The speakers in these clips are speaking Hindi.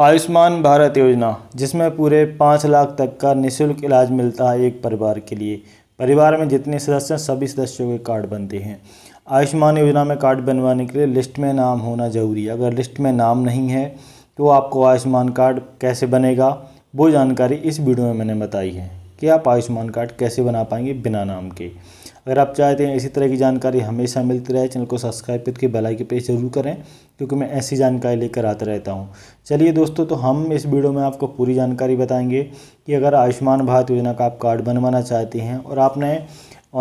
आयुष्मान भारत योजना जिसमें पूरे पाँच लाख तक का निशुल्क इलाज मिलता है एक परिवार के लिए परिवार में जितने सदस्य हैं सभी सदस्यों के कार्ड बनते हैं आयुष्मान योजना में कार्ड बनवाने के लिए लिस्ट में नाम होना ज़रूरी है अगर लिस्ट में नाम नहीं है तो आपको आयुष्मान कार्ड कैसे बनेगा वो जानकारी इस वीडियो में मैंने बताई है कि आप आयुष्मान कार्ड कैसे बना पाएंगे बिना नाम के अगर आप चाहते हैं इसी तरह की जानकारी हमेशा मिलती रहे चैनल को सब्सक्राइब करके बेल आइकन पे जरूर करें क्योंकि मैं ऐसी जानकारी लेकर आता रहता हूँ चलिए दोस्तों तो हम इस वीडियो में आपको पूरी जानकारी बताएंगे कि अगर आयुष्मान भारत योजना का आप कार्ड बनवाना चाहते हैं और आपने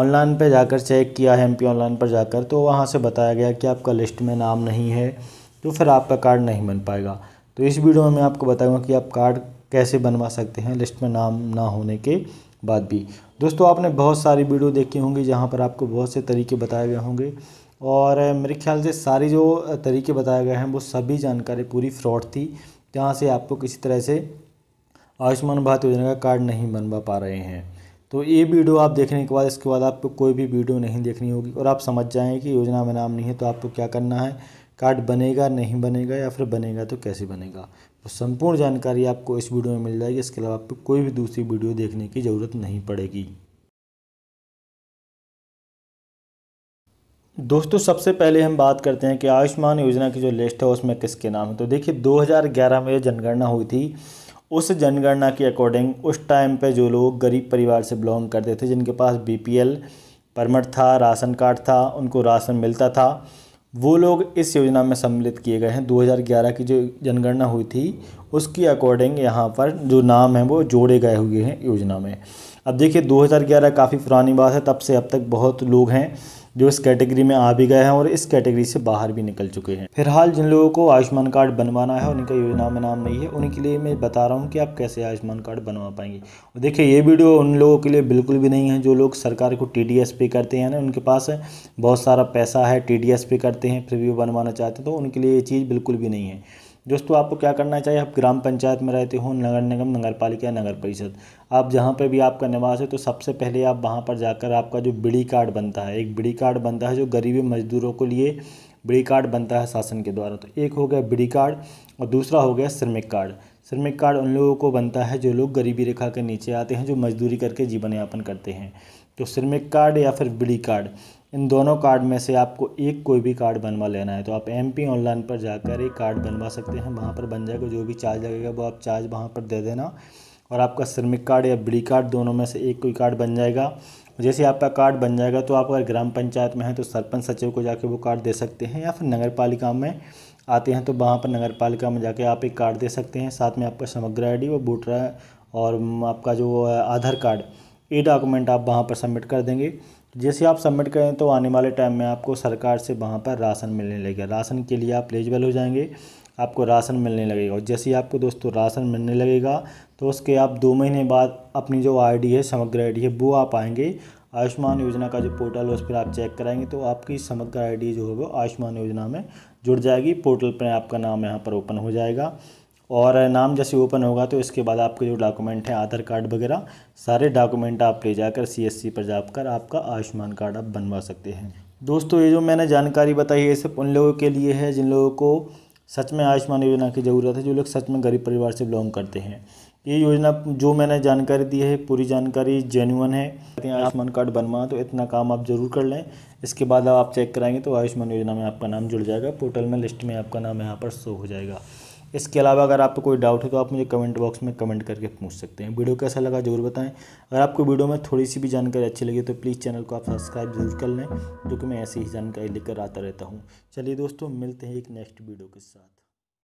ऑनलाइन पर जाकर चेक किया है एम ऑनलाइन पर जाकर तो वहाँ से बताया गया कि आपका लिस्ट में नाम नहीं है तो फिर आपका कार्ड नहीं बन पाएगा तो इस वीडियो में मैं आपको बताऊँगा कि आप कार्ड कैसे बनवा सकते हैं लिस्ट में नाम ना होने के बाद भी दोस्तों आपने बहुत सारी वीडियो देखी होंगी जहाँ पर आपको बहुत से तरीके बताए गए होंगे और मेरे ख्याल से सारी जो तरीके बताए गए हैं वो सभी जानकारी पूरी फ्रॉड थी जहाँ से आपको किसी तरह से आयुष्मान भारत योजना का कार्ड नहीं बनवा पा रहे हैं तो ये वीडियो आप देखने के बाद इसके बाद आपको कोई भी वीडियो नहीं देखनी होगी और आप समझ जाएँ कि योजना में नाम नहीं है तो आपको क्या करना है कार्ड बनेगा नहीं बनेगा या फिर बनेगा तो कैसे बनेगा तो संपूर्ण जानकारी आपको इस वीडियो में मिल जाएगी इसके अलावा आपको कोई भी दूसरी वीडियो देखने की ज़रूरत नहीं पड़ेगी दोस्तों सबसे पहले हम बात करते हैं कि आयुष्मान योजना की जो लिस्ट है उसमें किसके नाम है तो देखिए 2011 में जनगणना हुई थी उस जनगणना के अकॉर्डिंग उस टाइम पे जो लोग गरीब परिवार से बिलोंग करते थे जिनके पास बीपीएल परमिट था राशन कार्ड था उनको राशन मिलता था वो लोग इस योजना में सम्मिलित किए गए हैं 2011 की जो जनगणना हुई थी उसकी अकॉर्डिंग यहाँ पर जो नाम है वो जोड़े गए हुए हैं योजना में अब देखिए 2011 काफ़ी पुरानी बात है तब से अब तक बहुत लोग हैं जो इस कैटेगरी में आ भी गए हैं और इस कैटेगरी से बाहर भी निकल चुके हैं फिलहाल जिन लोगों को आयुष्मान कार्ड बनवाना है उनका योजना में नाम नहीं है उनके लिए मैं बता रहा हूँ कि आप कैसे आयुष्मान कार्ड बनवा पाएंगे और देखिए ये वीडियो उन लोगों के लिए बिल्कुल भी नहीं है जो लोग सरकार को टी पे करते हैं ना उनके पास बहुत सारा पैसा है टी पे करते हैं फिर भी बनवाना चाहते हैं तो उनके लिए ये चीज़ बिल्कुल भी नहीं है दोस्तों आपको क्या करना चाहिए आप ग्राम पंचायत में रहते हो नगर निगम नगर पालिका या नगर परिषद आप जहाँ पर भी आपका निवास है तो सबसे पहले आप वहाँ पर जाकर आपका जो बिड़ी कार्ड बनता है एक बिड़ी कार्ड बनता है जो गरीबी मजदूरों के लिए बिड़ी कार्ड बनता है शासन के द्वारा तो एक हो गया बिड़ी कार्ड और दूसरा हो गया श्रमिक कार्ड श्रमिक कार्ड उन लोगों को बनता है जो लोग गरीबी रेखा के नीचे आते हैं जो मजदूरी करके जीवन यापन करते हैं तो श्रमिक कार्ड या फिर बिड़ी कार्ड इन दोनों कार्ड में से आपको एक कोई भी कार्ड बनवा लेना है तो आप एम पी ऑनलाइन पर जाकर एक कार्ड बनवा सकते हैं वहाँ पर बन जाएगा जो भी चार्ज लगेगा वो आप चार्ज वहाँ पर दे देना और आपका श्रमिक कार्ड या बड़ी कार्ड दोनों में से एक कोई कार्ड बन जाएगा जैसे आपका कार्ड बन जाएगा तो आप अगर ग्राम पंचायत में हैं तो सरपंच सचिव को जाके वो कार्ड दे सकते हैं या फिर नगर पालिका में आते हैं तो वहाँ पर नगर पालिका में जाके आप एक कार्ड दे सकते हैं साथ में आपका समग्र आई डी वो वोटर और आपका जो आधार कार्ड ये डॉक्यूमेंट आप वहाँ पर सबमिट कर देंगे जैसे आप सबमिट करें तो आने वाले टाइम में आपको सरकार से वहाँ पर राशन मिलने लगेगा राशन के लिए आप एलिजिबल हो जाएंगे आपको राशन मिलने लगेगा और जैसे ही आपको दोस्तों राशन मिलने लगेगा तो उसके आप दो महीने बाद अपनी जो आईडी है समग्र आईडी है वो आप आएंगे आयुष्मान योजना का जो पोर्टल है उस पर आप चेक कराएंगे तो आपकी समग्र आईडी जो वो आयुष्मान योजना में जुड़ जाएगी पोर्टल पर आपका नाम यहाँ पर ओपन हो जाएगा और नाम जैसे ओपन होगा तो इसके बाद आपके जो डॉक्यूमेंट हैं आधार कार्ड वगैरह सारे डॉक्यूमेंट आप ले जाकर सी एस पर जाकर आपका आयुष्मान कार्ड आप बनवा सकते हैं दोस्तों ये जो मैंने जानकारी बताई है सिर्फ उन लोगों के लिए है जिन लोगों को सच में आयुष्मान योजना की ज़रूरत है जो लोग सच में गरीब परिवार से बिलोंग करते हैं ये योजना जो मैंने जानकारी दी है पूरी जानकारी जेन्यून है आयुष्मान कार्ड बनवा तो इतना काम आप ज़रूर कर लें इसके बाद आप चेक कराएंगे तो आयुष्मान योजना में आपका नाम जुड़ जाएगा पोर्टल में लिस्ट में आपका नाम यहाँ पर शो हो जाएगा इसके अलावा अगर आपको कोई डाउट हो तो आप मुझे कमेंट बॉक्स में कमेंट करके पूछ सकते हैं वीडियो कैसा लगा जरूर बताएं अगर आपको वीडियो में थोड़ी सी भी जानकारी अच्छी लगी तो प्लीज़ चैनल को आप सब्सक्राइब जरूर कर लें जो कि मैं ऐसी ही जानकारी लेकर आता रहता हूँ चलिए दोस्तों मिलते हैं एक नेक्स्ट वीडियो के साथ